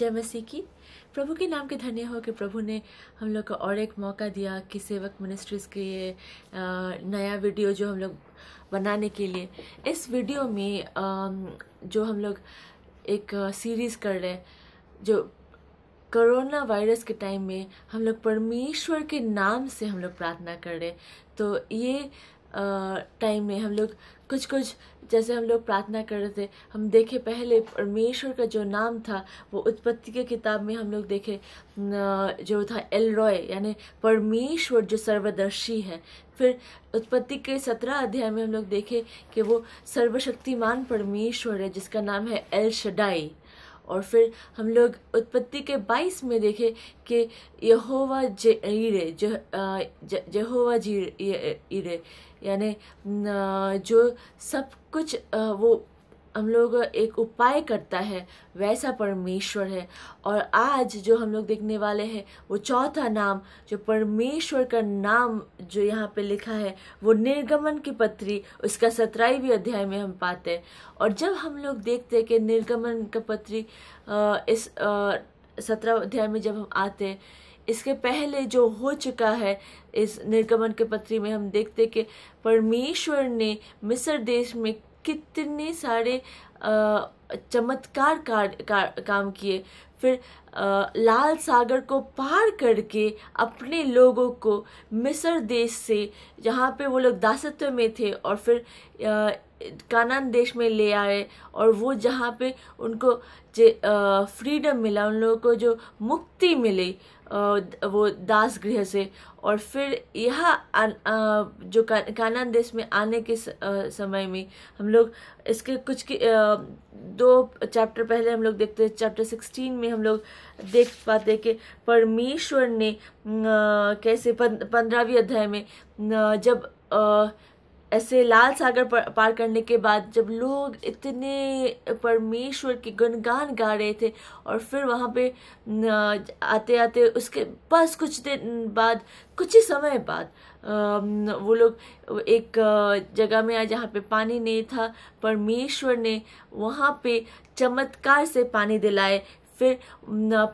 जय मसीह की प्रभु के नाम के धन्य हो कि प्रभु ने हम लोग को और एक मौका दिया कि सेवक मिनिस्ट्रीज़ के ये नया वीडियो जो हम लोग बनाने के लिए इस वीडियो में जो हम लोग एक सीरीज़ कर रहे हैं जो कोरोना वायरस के टाइम में हम लोग परमेश्वर के नाम से हम लोग प्रार्थना कर रहे तो ये टाइम में हम लोग कुछ कुछ जैसे हम लोग प्रार्थना कर रहे थे हम देखे पहले परमेश्वर का जो नाम था वो उत्पत्ति के किताब में हम लोग देखे जो था एल रॉय यानी परमेश्वर जो सर्वदर्शी है फिर उत्पत्ति के सत्रह अध्याय में हम लोग देखे कि वो सर्वशक्तिमान परमेश्वर है जिसका नाम है एल शडाई और फिर हम लोग उत्पत्ति के 22 में देखें कि यहोवा जीरे यहोवा जीरे यानी जो सब कुछ वो हम लोग एक उपाय करता है वैसा परमेश्वर है और आज जो हम लोग देखने वाले हैं वो चौथा नाम जो परमेश्वर का नाम जो यहाँ पे लिखा है वो निर्गमन की पत्री उसका सत्रहवीं अध्याय में हम पाते हैं और जब हम लोग देखते हैं कि निर्गमन का पत्री इस सत्रह अध्याय में जब हम आते हैं इसके पहले जो हो चुका है इस निर्गमन के पत्री में हम देखते कि परमेश्वर ने मिस्र देश में कितने सारे चमत्कार काम किए फिर लाल सागर को पार करके अपने लोगों को मिस्र देश से जहाँ पे वो लोग दासत्व में थे और फिर कानान देश में ले आए और वो जहाँ पे उनको जे फ्रीडम मिला उन लोगों को जो मुक्ति मिली वो दास गृह से और फिर यहाँ जो कानन देश में आने के समय में हम लोग इसके कुछ की दो चैप्टर पहले हम लोग देखते हैं चैप्टर सिक्सटीन में हम लोग देख पाते कि परमेश्वर ने कैसे पंद्रहवीं अध्याय में जब ऐसे लाल सागर पर, पार करने के बाद जब लोग इतने परमेश्वर के गुणगान गा रहे थे और फिर वहाँ पे आते आते उसके बस कुछ दिन बाद कुछ ही समय बाद वो लोग एक जगह में आए जहाँ पे पानी नहीं था परमेश्वर ने वहाँ पे चमत्कार से पानी दिलाए फिर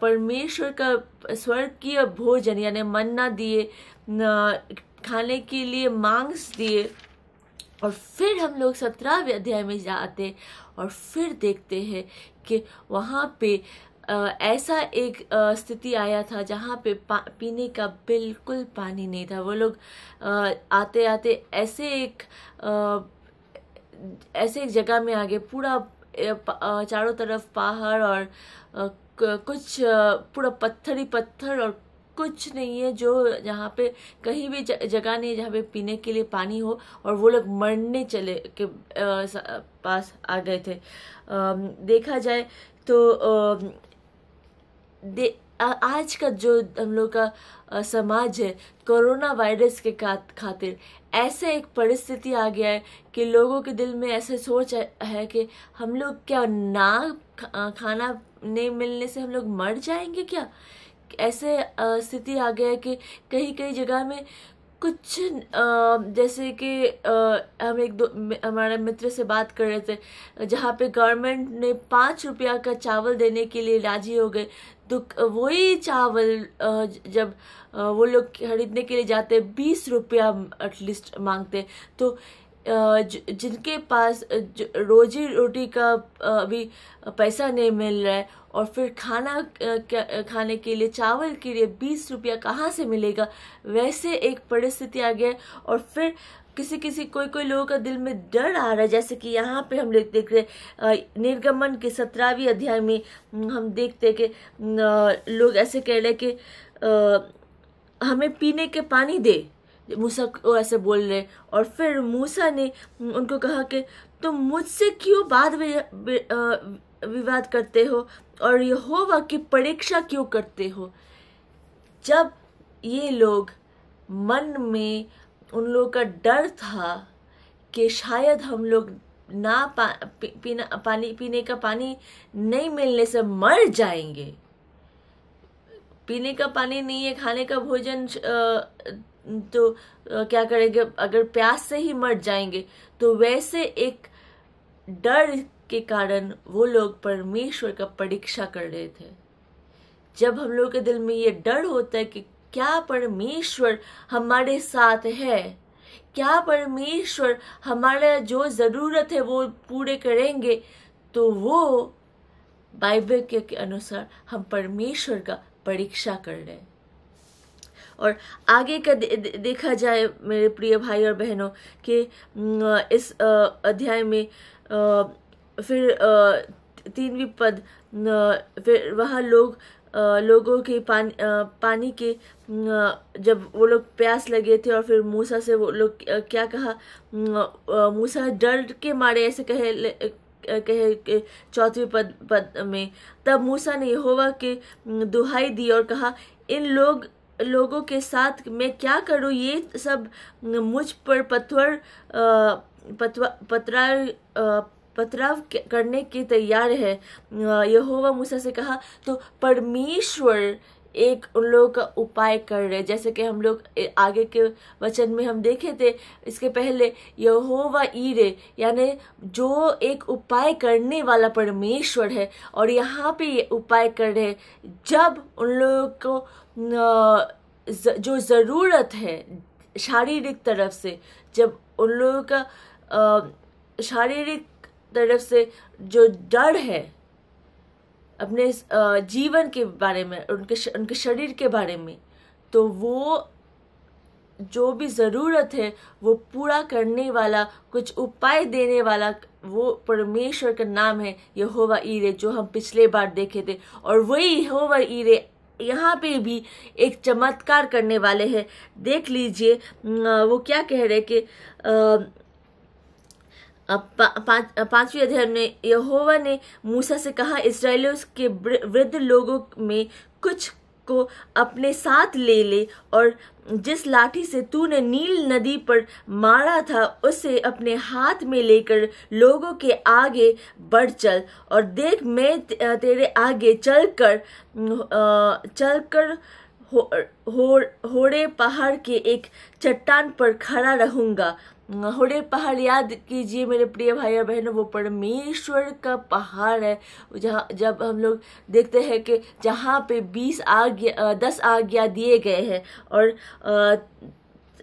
परमेश्वर का स्वर्गीय भोजन यानी मन्ना दिए खाने के लिए मांग्स दिए और फिर हम लोग सत्रहवें अध्याय में जाते और फिर देखते हैं कि वहाँ पे ऐसा एक स्थिति आया था जहाँ पे पीने का बिल्कुल पानी नहीं था वो लोग आते आते ऐसे एक ऐसे एक जगह में आ गए पूरा चारों तरफ पहाड़ और कुछ पूरा पत्थर ही पत्थर और कुछ नहीं है जो जहाँ पे कहीं भी जगह नहीं है जहाँ पे पीने के लिए पानी हो और वो लोग मरने चले के पास आ गए थे देखा जाए तो दे, आज का जो हम लोग का समाज है कोरोना वायरस के खातिर ऐसे एक परिस्थिति आ गया है कि लोगों के दिल में ऐसे सोच है कि हम लोग क्या ना खाना नहीं मिलने से हम लोग मर जाएंगे क्या ऐसे स्थिति आ गया है कि कहीं कहीं जगह में कुछ जैसे कि हम एक दो हमारे मित्र से बात कर रहे थे जहाँ पे गवर्नमेंट ने पाँच रुपया का चावल देने के लिए राजी हो गए तो वही चावल जब वो लोग खरीदने के लिए जाते बीस रुपया एटलीस्ट मांगते तो जिनके पास रोजी रोटी का अभी पैसा नहीं मिल रहा है और फिर खाना खाने के लिए चावल के लिए बीस रुपया कहाँ से मिलेगा वैसे एक परिस्थिति आ गया और फिर किसी किसी कोई कोई लोगों का दिल में डर आ रहा है जैसे कि यहाँ पे हम लोग देख रहे निर्गमन के सत्रहवीं अध्याय में हम देखते कि लोग ऐसे कह रहे कि हमें पीने के पानी दे मूसा को ऐसे बोल रहे और फिर मूसा ने उनको कहा कि तुम मुझसे क्यों बाद विवाद करते हो और यहोवा की परीक्षा क्यों करते हो जब ये लोग मन में उन लोगों का डर था कि शायद हम लोग ना पा, पी, पीना पानी पीने का पानी नहीं मिलने से मर जाएंगे पीने का पानी नहीं है खाने का भोजन तो क्या करेंगे अगर प्यास से ही मर जाएंगे तो वैसे एक डर के कारण वो लोग परमेश्वर का परीक्षा कर रहे थे जब हम लोग के दिल में ये डर होता है कि क्या परमेश्वर हमारे साथ है क्या परमेश्वर हमारा जो ज़रूरत है वो पूरे करेंगे तो वो बाइबल के अनुसार हम परमेश्वर का परीक्षा कर रहे हैं और आगे का दे, दे, देखा जाए मेरे प्रिय भाई और बहनों के इस अध्याय में फिर तीनवीं पद फिर वहाँ लोग लोगों के पानी पानी के जब वो लोग प्यास लगे थे और फिर मूसा से वो लोग क्या कहा मूसा डर के मारे ऐसे कहे कहे चौथवें पद पद में तब मूसा ने यहोवा के दुहाई दी और कहा इन लोग लोगों के साथ मैं क्या करूँ ये सब मुझ पर पत्थर पत्र पथराव करने की तैयार है यहोवा मूसा से कहा तो परमेश्वर एक उन लोगों का उपाय कर रहे जैसे कि हम लोग आगे के वचन में हम देखे थे इसके पहले यहोवा ईरे यानी जो एक उपाय करने वाला परमेश्वर है और यहाँ पे ये उपाय कर रहे जब उन लोगों को जो ज़रूरत है शारीरिक तरफ से जब उन लोगों का शारीरिक तरफ से जो डर है अपने जीवन के बारे में उनके उनके शरीर के बारे में तो वो जो भी ज़रूरत है वो पूरा करने वाला कुछ उपाय देने वाला वो परमेश्वर का नाम है यहोवा ईरे जो हम पिछले बार देखे थे और वही यहोवा ईरे यहाँ पे भी एक चमत्कार करने वाले हैं देख लीजिए वो क्या कह रहे कि पांचवी अध्याय में यहोवा ने मूसा से कहा इसराइलियों के वृद्ध लोगों में कुछ को अपने साथ ले ले और जिस लाठी से तूने नील नदी पर मारा था उसे अपने हाथ में लेकर लोगों के आगे बढ़ चल और देख मैं तेरे आगे चलकर चलकर हो, हो, होड़े पहाड़ के एक चट्टान पर खड़ा रहूंगा होड़े पहाड़ याद कीजिए मेरे प्रिय भाई और बहनों वो परमेश्वर का पहाड़ है जहाँ जब हम लोग देखते हैं कि जहाँ पे बीस आज्ञा दस आज्ञा दिए गए हैं और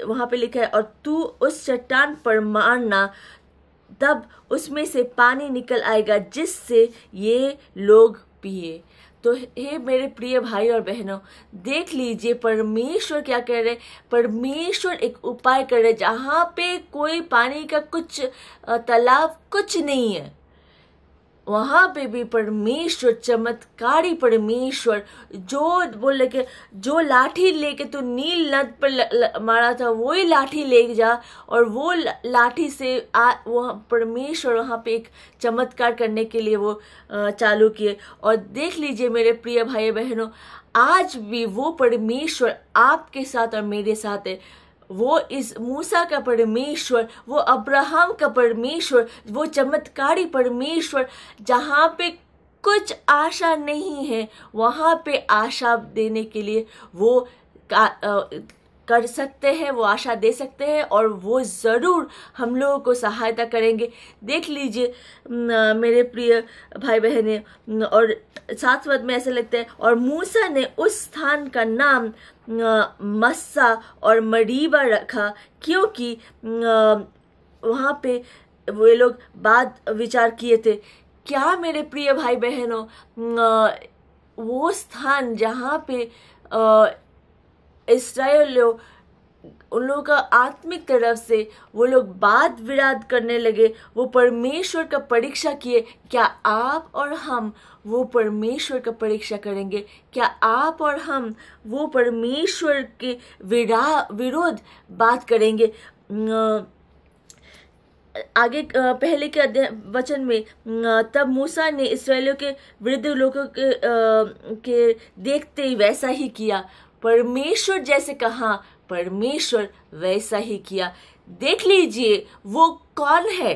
वहाँ पे लिखा है और तू उस चट्टान पर मारना तब उसमें से पानी निकल आएगा जिससे ये लोग पिए तो हे मेरे प्रिय भाई और बहनों देख लीजिए परमेश्वर क्या कर रहे परमेश्वर एक उपाय कर रहे जहाँ पे कोई पानी का कुछ तालाब कुछ नहीं है वहाँ पे भी परमेश्वर चमत्कारी परमेश्वर जो बोले के जो लाठी लेके तो नील नद पर ल, ल, मारा था वही लाठी ले जा और वो लाठी से आ वह परमेश्वर वहाँ पे एक चमत्कार करने के लिए वो चालू किए और देख लीजिए मेरे प्रिय भाई बहनों आज भी वो परमेश्वर आपके साथ और मेरे साथ है वो इस मूसा का परमेश्वर वो अब्राहम का परमेश्वर वो चमत्कारी परमेश्वर जहाँ पे कुछ आशा नहीं है वहाँ पे आशा देने के लिए वो का, आ, कर सकते हैं वो आशा दे सकते हैं और वो ज़रूर हम लोगों को सहायता करेंगे देख लीजिए मेरे प्रिय भाई बहनें और साथ साथ में ऐसा लगता है और मूसा ने उस स्थान का नाम मस्सा और मरीबा रखा क्योंकि वहाँ पे वे लोग बात विचार किए थे क्या मेरे प्रिय भाई बहनों वो स्थान जहाँ पे इसराइलों उन लोगों का आत्मिक तरफ से वो लोग बात विराद करने लगे वो परमेश्वर का परीक्षा किए क्या आप और हम वो परमेश्वर का परीक्षा करेंगे क्या आप और हम वो परमेश्वर के विरा विरोध बात करेंगे आगे पहले के वचन में तब मूसा ने इसराइलियों के वृद्ध लोगों के, के देखते ही वैसा ही किया परमेश्वर जैसे कहा परमेश्वर वैसा ही किया देख लीजिए वो कौन है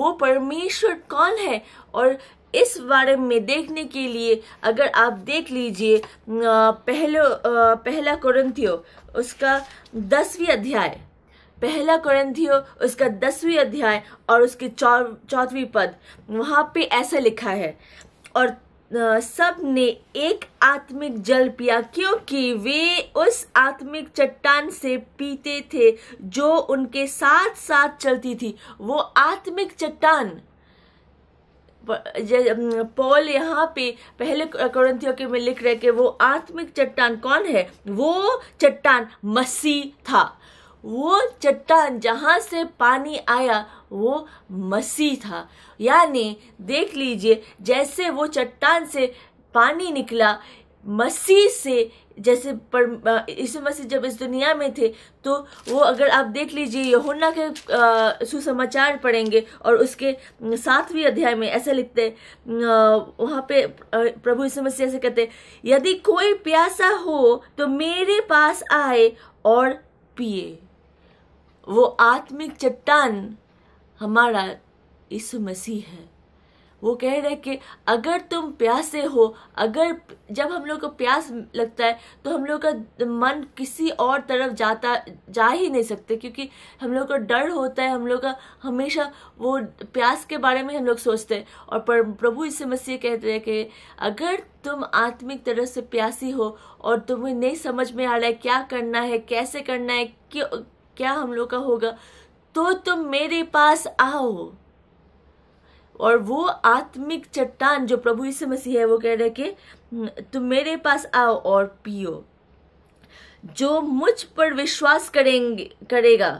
वो परमेश्वर कौन है और इस बारे में देखने के लिए अगर आप देख लीजिए पहले पहला कुरंथियो उसका दसवीं अध्याय पहला कुरंथियो उसका दसवीं अध्याय और उसके चौथवीं पद वहाँ पे ऐसा लिखा है और सब ने एक आत्मिक जल पिया क्योंकि वे उस आत्मिक चट्टान से पीते थे जो उनके साथ साथ चलती थी वो आत्मिक चट्टान पॉल यहाँ पे पहले क्रंथियों के में लिख रहे कि वो आत्मिक चट्टान कौन है वो चट्टान मसी था वो चट्टान जहाँ से पानी आया वो मसीह था यानी देख लीजिए जैसे वो चट्टान से पानी निकला मसीह से जैसे पर इस मसीह जब इस दुनिया में थे तो वो अगर आप देख लीजिए यहुना के सुसमाचार पढ़ेंगे और उसके सातवीं अध्याय में ऐसा लिखते वहाँ पे प्रभु इस मसीह ऐसे कहते यदि कोई प्यासा हो तो मेरे पास आए और पिए वो आत्मिक चट्टान हमारा यीशु मसीह है वो कह रहे कि अगर तुम प्यासे हो अगर जब हम लोग को प्यास लगता है तो हम लोग का मन किसी और तरफ जाता जा ही नहीं सकते क्योंकि हम लोग का डर होता है हम लोग का हमेशा वो प्यास के बारे में हम लोग सोचते हैं और प्रभु इससे मसीह कहते हैं कि अगर तुम आत्मिक तरह से प्यासी हो और तुम्हें नहीं समझ में आ रहा है क्या करना है कैसे करना है क्यों क्या हम लोग का होगा तो तुम मेरे पास आओ और वो आत्मिक चट्टान जो प्रभु यीशु मसीह है वो कह रहे कि तुम मेरे पास आओ और पियो जो मुझ पर विश्वास करेंगे करेगा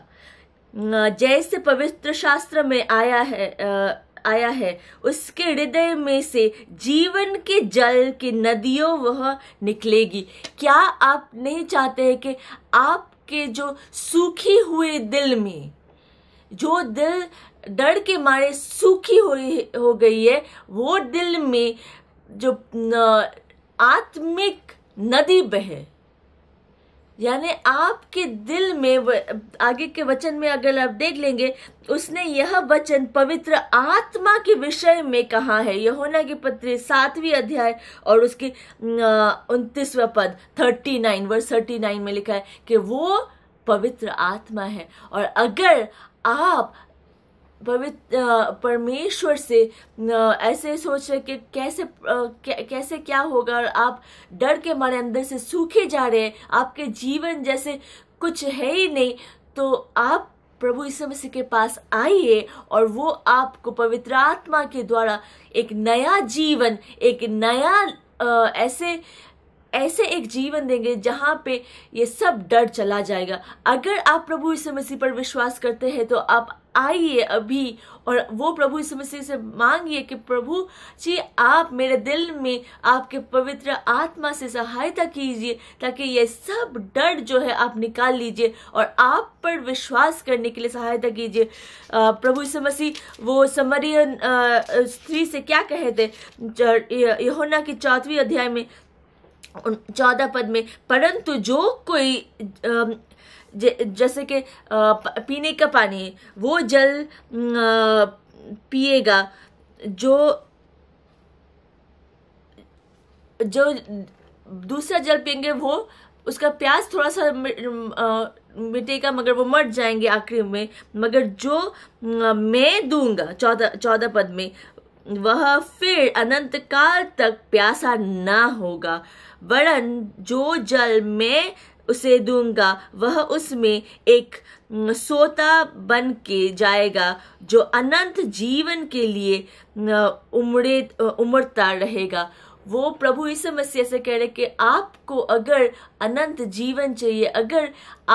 जैसे पवित्र शास्त्र में आया है आ, आया है उसके हृदय में से जीवन के जल की नदियों वह निकलेगी क्या आप नहीं चाहते हैं कि आप आपके जो सूखी हुए दिल में जो दिल डर के मारे सूखी हो हो गई है वो दिल में जो आत्मिक नदी बहे यानी आपके दिल में आगे के वचन में अगर आप देख लेंगे उसने यह वचन पवित्र आत्मा के विषय में कहा है यहोना की पत्री सातवीं अध्याय और उसकी उनतीसवें पद थर्टी नाइन वर्ष थर्टी नाइन में लिखा है कि वो पवित्र आत्मा है और अगर आप पवित्र परमेश्वर से ऐसे सोच रहे कि कैसे कैसे क्या होगा और आप डर के मारे अंदर से सूखे जा रहे हैं आपके जीवन जैसे कुछ है ही नहीं तो आप प्रभु इस मसीह के पास आइए और वो आपको पवित्र आत्मा के द्वारा एक नया जीवन एक नया ऐसे ऐसे एक जीवन देंगे जहाँ पे ये सब डर चला जाएगा अगर आप प्रभु यीशु मसीह पर विश्वास करते हैं तो आप आइए अभी और वो प्रभु यीशु मसीह से मांगिए कि प्रभु जी आप मेरे दिल में आपके पवित्र आत्मा से सहायता कीजिए ताकि ये सब डर जो है आप निकाल लीजिए और आप पर विश्वास करने के लिए सहायता कीजिए प्रभु यीशु मसीह वो समरियन स्त्री से क्या कहे थे यहोना की चौथवी अध्याय में चौदह पद में परंतु जो कोई जैसे कि पीने का पानी वो जल पिएगा जो जो दूसरा जल पियेंगे वो उसका प्यास थोड़ा सा मिटेगा मगर वो मर जाएंगे आखिरी में मगर जो मैं दूंगा चौदह चौदह पद में वह फिर अनंत काल तक प्यासा ना होगा वरन जो जल मैं उसे दूंगा वह उसमें एक सोता बन के जाएगा जो अनंत जीवन के लिए उमड़े उमड़ता रहेगा वो प्रभु इस समस्या से कह रहे कि आपको अगर अनंत जीवन चाहिए अगर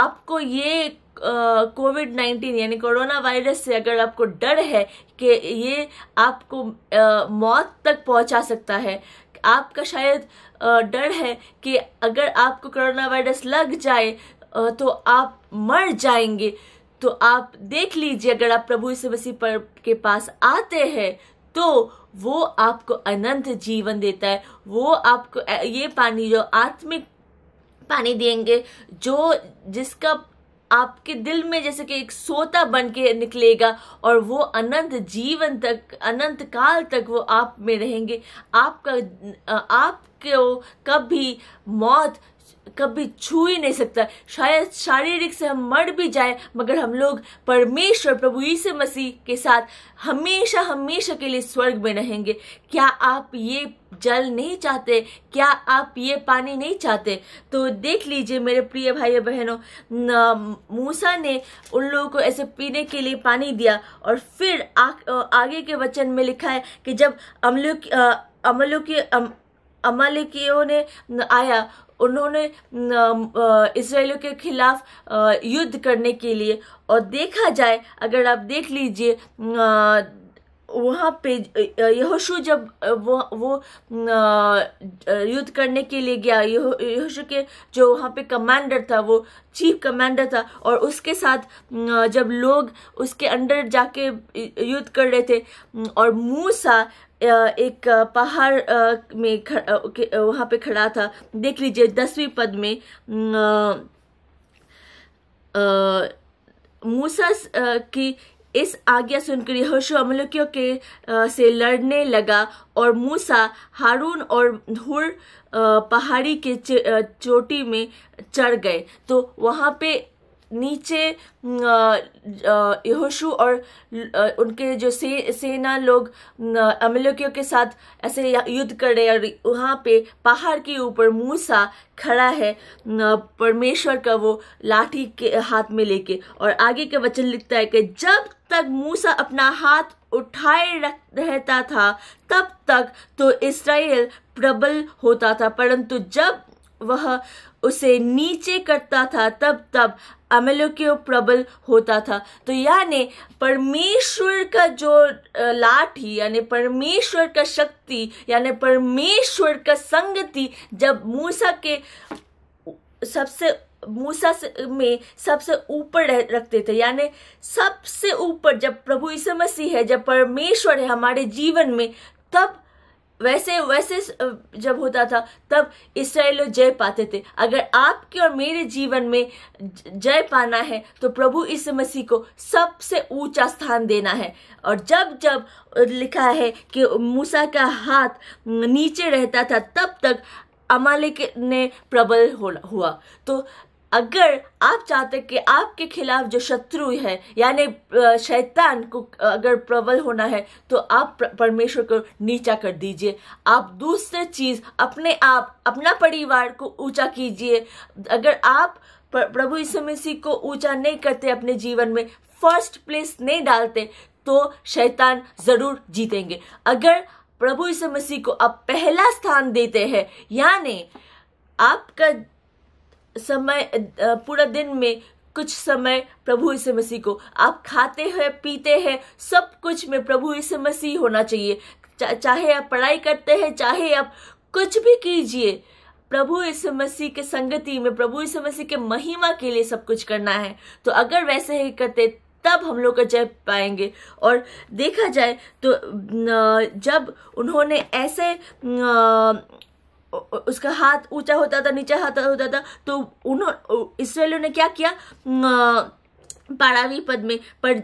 आपको ये कोविड नाइन्टीन यानी कोरोना वायरस से अगर आपको डर है कि ये आपको आ, मौत तक पहुंचा सकता है आपका शायद डर है कि अगर आपको कोरोना वायरस लग जाए तो आप मर जाएंगे तो आप देख लीजिए अगर आप प्रभु यीशु मसीह पर के पास आते हैं तो वो आपको अनंत जीवन देता है वो आपको ये पानी जो आत्मिक पानी देंगे जो जिसका आपके दिल में जैसे कि एक सोता बन के निकलेगा और वो अनंत जीवन तक अनंत काल तक वो आप में रहेंगे आपका आपको कभी मौत कभी छू ही नहीं सकता शायद शारीरिक से हम मर भी जाए मगर हम लोग परमेश्वर प्रभु यीशु मसीह के साथ हमेशा हमेशा के लिए स्वर्ग में रहेंगे क्या आप ये जल नहीं चाहते क्या आप ये पानी नहीं चाहते तो देख लीजिए मेरे प्रिय भाई बहनों मूसा ने उन लोगों को ऐसे पीने के लिए पानी दिया और फिर आ, आगे के वचन में लिखा है कि जब अमलों की अमलों की अमालिकियों ने आया उन्होंने इसराइलों के खिलाफ युद्ध करने के लिए और देखा जाए अगर आप देख लीजिए वहाँ पे यहोशू जब वो वो युद्ध करने के लिए गया यहोशू के जो वहाँ पे कमांडर था वो चीफ कमांडर था और उसके साथ जब लोग उसके अंडर जाके युद्ध कर रहे थे और मूसा एक पहाड़ में वहाँ पे खड़ा था देख लीजिए दसवीं पद में मूसा की इस आज्ञा सुनकर यहोशु अमलकियों के आ, से लड़ने लगा और मूसा हारून और हुर पहाड़ी के चोटी में चढ़ गए तो वहाँ पे नीचे यहोशु और उनके जो से, सेना लोग अमलकियों के साथ ऐसे युद्ध कर रहे और वहाँ पे पहाड़ के ऊपर मूसा खड़ा है परमेश्वर का वो लाठी के हाथ में लेके और आगे का वचन लिखता है कि जब तक मूसा अपना हाथ उठाए रख रहता था तब तक तो इसराइल प्रबल होता था परंतु जब वह उसे नीचे करता था तब तब अमेलोक्यो प्रबल होता था तो यानी परमेश्वर का जो लाठी यानी परमेश्वर का शक्ति यानी परमेश्वर का संगति जब मूसा के सबसे मूसा में सबसे ऊपर रखते थे यानी सबसे ऊपर जब प्रभु यीशु मसीह है जब परमेश्वर है हमारे जीवन में तब वैसे वैसे जब होता था तब इसराइल जय पाते थे अगर आपके और मेरे जीवन में जय पाना है तो प्रभु इस मसीह को सबसे ऊंचा स्थान देना है और जब जब लिखा है कि मूसा का हाथ नीचे रहता था तब तक अमालिक ने प्रबल हुआ तो अगर आप चाहते कि आपके खिलाफ जो शत्रु है यानी शैतान को अगर प्रबल होना है तो आप परमेश्वर को नीचा कर दीजिए आप दूसरी चीज अपने आप अपना परिवार को ऊंचा कीजिए अगर आप प्रभु यीशु मसीह को ऊंचा नहीं करते अपने जीवन में फर्स्ट प्लेस नहीं डालते तो शैतान जरूर जीतेंगे अगर प्रभु यीशु मसीह को आप पहला स्थान देते हैं यानी आपका समय पूरा दिन में कुछ समय प्रभु यीशु मसीह को आप खाते हैं पीते हैं सब कुछ में प्रभु यीशु मसीह होना चाहिए चा, चाहे आप पढ़ाई करते हैं चाहे आप कुछ भी कीजिए प्रभु यीशु मसीह के संगति में प्रभु यीशु मसीह के महिमा के लिए सब कुछ करना है तो अगर वैसे ही करते तब हम लोग का जय पाएंगे और देखा जाए तो जब उन्होंने ऐसे उसका हाथ ऊंचा होता था नीचा हाथ होता था तो उन्होंने इसराइलों ने क्या किया पारावी पद में पर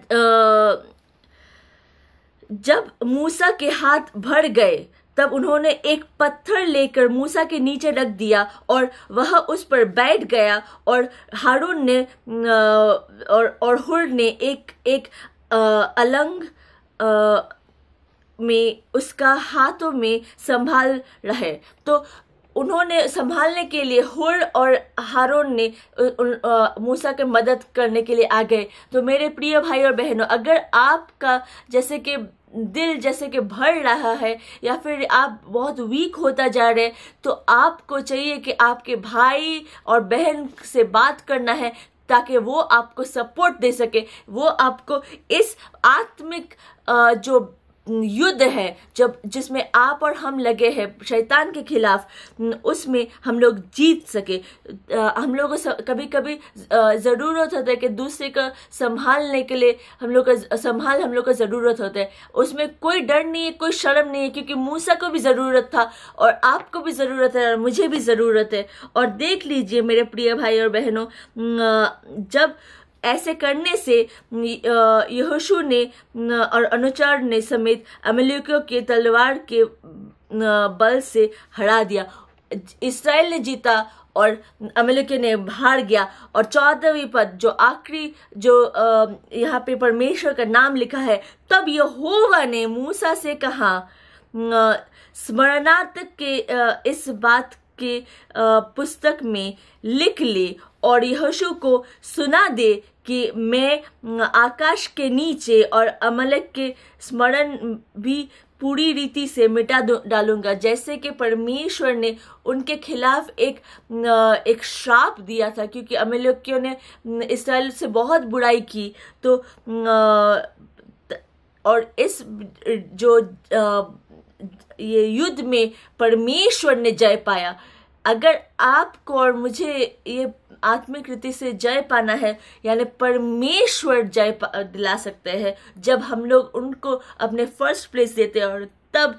जब मूसा के हाथ भर गए तब उन्होंने एक पत्थर लेकर मूसा के नीचे रख दिया और वह उस पर बैठ गया और हारून ने और और हुर ने एक एक अलंग में उसका हाथों में संभाल रहे तो उन्होंने संभालने के लिए हुर और हारून ने मूसा के मदद करने के लिए आ गए तो मेरे प्रिय भाई और बहनों अगर आपका जैसे कि दिल जैसे कि भर रहा है या फिर आप बहुत वीक होता जा रहे हैं तो आपको चाहिए कि आपके भाई और बहन से बात करना है ताकि वो आपको सपोर्ट दे सके वो आपको इस आत्मिक जो युद्ध है जब जिसमें आप और हम लगे हैं शैतान के खिलाफ उसमें हम लोग जीत सके हम लोग कभी कभी ज़रूरत होता है कि दूसरे का संभालने के लिए हम लोग का संभाल हम लोग का ज़रूरत होता है उसमें कोई डर नहीं है कोई शर्म नहीं है क्योंकि मूसा को भी ज़रूरत था और आपको भी ज़रूरत है और मुझे भी ज़रूरत है और देख लीजिए मेरे प्रिय भाई और बहनों जब ऐसे करने से यहोशु ने और अनुचार ने समेत अमलिकियों के तलवार के बल से हरा दिया इसराइल ने जीता और अमेलिके ने हार गया और चौदहवीं पद जो आखिरी जो यहाँ पे परमेश्वर का नाम लिखा है तब यहोवा ने मूसा से कहा स्मरणार्थ के इस बात के पुस्तक में लिख ले और यशु को सुना दे कि मैं आकाश के नीचे और अमलक के स्मरण भी पूरी रीति से मिटा डालूंगा जैसे कि परमेश्वर ने उनके खिलाफ एक एक श्राप दिया था क्योंकि अमलकियों ने इसराइल से बहुत बुराई की तो और इस जो ये युद्ध में परमेश्वर ने जय पाया अगर आपको और मुझे ये आत्मकृति से जय पाना है यानी परमेश्वर जय दिला सकते हैं जब हम लोग उनको अपने फर्स्ट प्लेस देते हैं और तब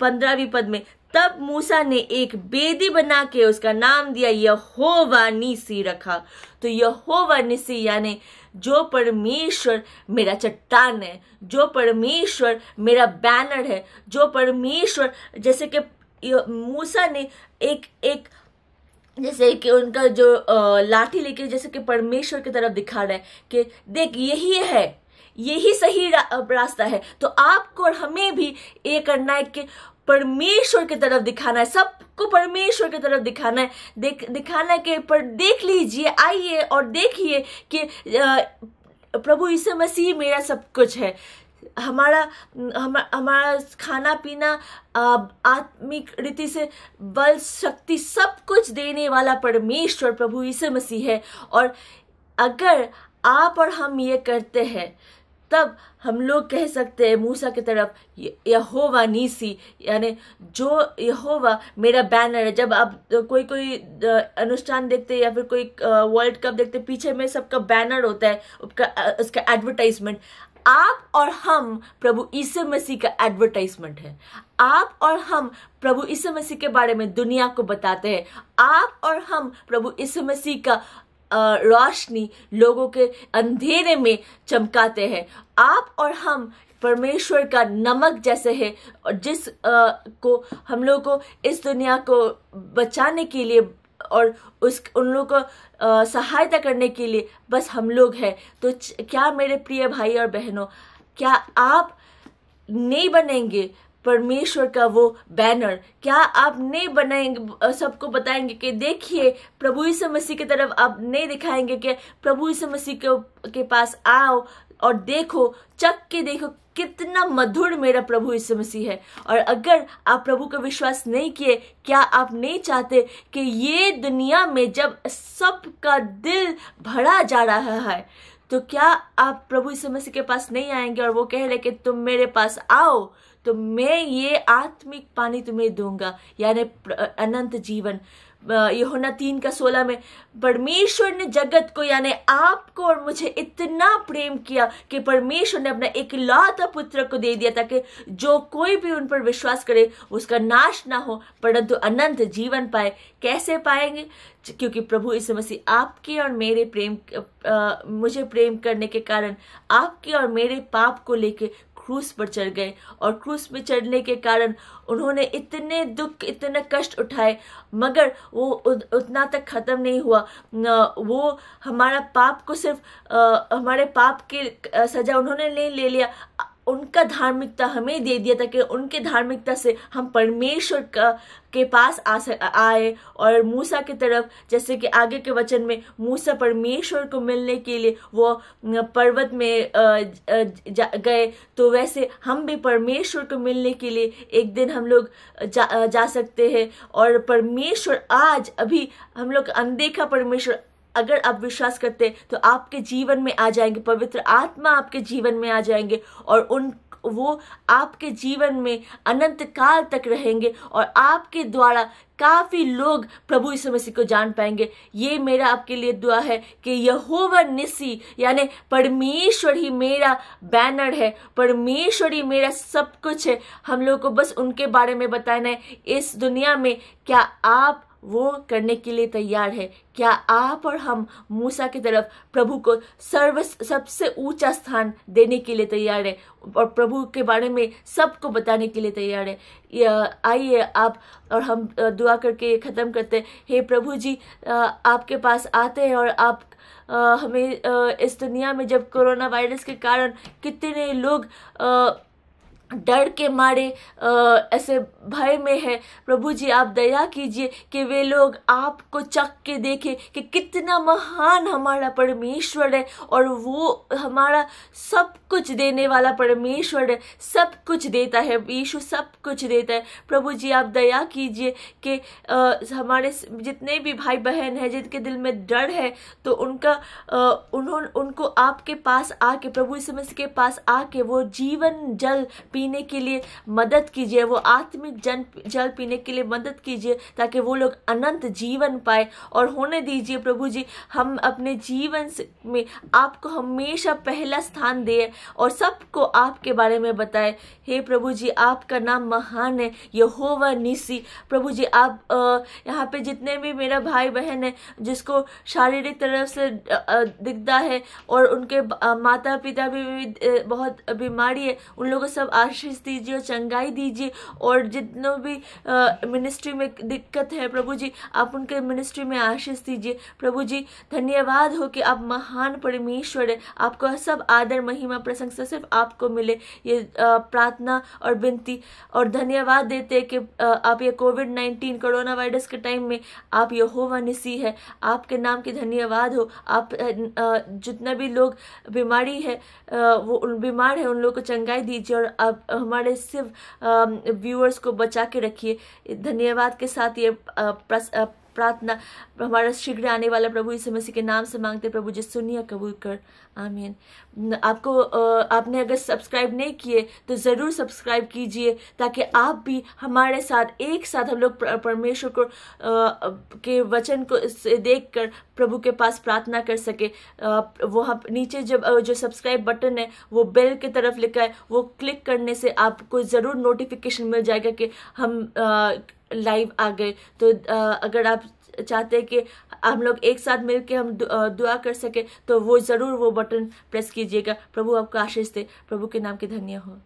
पंद्रहवीं पद में तब मूसा ने एक बेदी बना के उसका नाम दिया यहोवा निसी रखा तो यहोवा निसी यानी जो परमेश्वर मेरा चट्टान है जो परमेश्वर मेरा बैनर है जो परमेश्वर जैसे कि मूसा ने एक एक जैसे कि उनका जो लाठी लेके जैसे कि परमेश्वर की तरफ दिखा रहे कि देख यही है यही सही रा, रास्ता है तो आपको और हमें भी ये करना है कि परमेश्वर की तरफ दिखाना है सबको परमेश्वर की तरफ दिखाना है देख दिखाना है कि पर देख लीजिए आइए और देखिए कि आ, प्रभु ईसा मसीह मेरा सब कुछ है हमारा हम, हमारा खाना पीना आत्मिक रीति से बल शक्ति सब कुछ देने वाला परमेश्वर प्रभु ईसु मसीह है और अगर आप और हम ये करते हैं तब हम लोग कह सकते हैं मूसा की तरफ यहोवा नीसी यानी जो यहोवा मेरा बैनर है जब आप कोई कोई अनुष्ठान देखते या फिर कोई वर्ल्ड कप देखते पीछे में सबका बैनर होता है उसका उसका एडवर्टाइजमेंट आप और हम प्रभु ईसु मसीह का एडवर्टाइजमेंट है आप और हम प्रभु ईसु मसीह के बारे में दुनिया को बताते हैं आप और हम प्रभु ईसु मसीह का रोशनी लोगों के अंधेरे में चमकाते हैं आप और हम परमेश्वर का नमक जैसे है और जिस आ, को हम लोग को इस दुनिया को बचाने के लिए और उस उन लोगों को सहायता करने के लिए बस हम लोग हैं तो क्या मेरे प्रिय भाई और बहनों क्या आप नहीं बनेंगे परमेश्वर का वो बैनर क्या आप नहीं बनाएंगे सबको बताएंगे कि देखिए प्रभु यीशु मसीह की तरफ आप नहीं दिखाएंगे कि प्रभु यीशु मसीह के, के पास आओ और देखो चक के देखो कितना मधुर मेरा प्रभु यीशु मसीह है और अगर आप प्रभु को विश्वास नहीं किए क्या आप नहीं चाहते कि ये दुनिया में जब सबका दिल भरा जा रहा है तो क्या आप प्रभु यीशु मसीह के पास नहीं आएंगे और वो कह रहे कि तुम मेरे पास आओ तो मैं ये आत्मिक पानी तुम्हें दूंगा यानी अनंत जीवन योना तीन का सोलह में परमेश्वर ने जगत को यानी आपको और मुझे इतना प्रेम किया कि परमेश्वर ने अपना लौता पुत्र को दे दिया ताकि जो कोई भी उन पर विश्वास करे उसका नाश ना हो परंतु अनंत जीवन पाए कैसे पाएंगे क्योंकि प्रभु इस मसीह आपके और मेरे प्रेम आ, मुझे प्रेम करने के कारण आपके और मेरे पाप को लेके क्रूस पर चढ़ गए और क्रूस में चढ़ने के कारण उन्होंने इतने दुख इतने कष्ट उठाए मगर वो उतना तक ख़त्म नहीं हुआ वो हमारा पाप को सिर्फ हमारे पाप की सज़ा उन्होंने नहीं ले लिया उनका धार्मिकता हमें दे दिया ताकि उनके धार्मिकता से हम परमेश्वर का के पास आ आए और मूसा की तरफ जैसे कि आगे के वचन में मूसा परमेश्वर को मिलने के लिए वो पर्वत में गए तो वैसे हम भी परमेश्वर को मिलने के लिए एक दिन हम लोग जा, जा सकते हैं और परमेश्वर आज अभी हम लोग अनदेखा परमेश्वर अगर आप विश्वास करते हैं तो आपके जीवन में आ जाएंगे पवित्र आत्मा आपके जीवन में आ जाएंगे और उन वो आपके जीवन में अनंत काल तक रहेंगे और आपके द्वारा काफ़ी लोग प्रभु यीशु मसीह को जान पाएंगे ये मेरा आपके लिए दुआ है कि यहोवा निसी यानी परमेश्वर ही मेरा बैनर है परमेश्वर ही मेरा सब कुछ है हम लोग को बस उनके बारे में बताना है इस दुनिया में क्या आप वो करने के लिए तैयार है क्या आप और हम मूसा की तरफ प्रभु को सर्व सबसे ऊंचा स्थान देने के लिए तैयार है और प्रभु के बारे में सबको बताने के लिए तैयार है आइए आप और हम दुआ करके ख़त्म करते हैं हे प्रभु जी आपके पास आते हैं और आप हमें इस दुनिया में जब कोरोना वायरस के कारण कितने लोग डर के मारे ऐसे भय में है प्रभु जी आप दया कीजिए कि वे लोग आपको चक के देखें कि कितना महान हमारा परमेश्वर है और वो हमारा सब कुछ देने वाला परमेश्वर है सब कुछ देता है यीशु सब कुछ देता है प्रभु जी आप दया कीजिए कि हमारे जितने भी भाई बहन हैं जिनके दिल में डर है तो उनका उन्होंने उनको आपके पास आके प्रभु समस्त के पास आके वो जीवन जल पी पीने के लिए मदद कीजिए वो आत्मिक जन जल पीने के लिए मदद कीजिए ताकि वो लोग अनंत जीवन पाए और होने दीजिए प्रभु जी हम अपने जीवन में आपको हमेशा पहला स्थान दें और सबको आपके बारे में बताएं हे प्रभु जी आपका नाम महान है यहोवा निसी प्रभु जी आप यहाँ पे जितने भी मेरा भाई बहन है जिसको शारीरिक तरफ से दिखता है और उनके माता पिता भी बहुत बीमारी है उन लोगों सब आशीष दीजिए और चंगाई दीजिए और जितनों भी मिनिस्ट्री में दिक्कत है प्रभु जी आप उनके मिनिस्ट्री में आशीष दीजिए प्रभु जी धन्यवाद हो कि आप महान परमेश्वर है आपको सब आदर महिमा प्रशंसा सिर्फ आपको मिले ये प्रार्थना और विनती और धन्यवाद देते हैं कि आप ये कोविड नाइन्टीन कोरोना वायरस के टाइम में आप यहोवा निसी है आपके नाम के धन्यवाद हो आप जितना भी लोग बीमारी है वो बीमार है उन लोगों को चंगाई दीजिए और हमारे सिर्फ व्यूअर्स को बचा के रखिए धन्यवाद के साथ ये प्रस, प्रार्थना हमारा शीघ्र आने वाला प्रभु इस मसीह के नाम से मांगते प्रभु जी सुनिए कबूल कर आमीन आपको आपने अगर सब्सक्राइब नहीं किए तो ज़रूर सब्सक्राइब कीजिए ताकि आप भी हमारे साथ एक साथ हम लोग परमेश्वर को के वचन को देख कर प्रभु के पास प्रार्थना कर सके वो हम नीचे जब जो सब्सक्राइब बटन है वो बेल की तरफ लिखा है वो क्लिक करने से आपको ज़रूर नोटिफिकेशन मिल जाएगा कि हम लाइव आ गए तो अगर आप चाहते हैं कि हम लोग एक साथ मिलकर हम दुआ कर सके तो वो ज़रूर वो बटन प्रेस कीजिएगा प्रभु आपका आशीष दे प्रभु के नाम के धन्य हो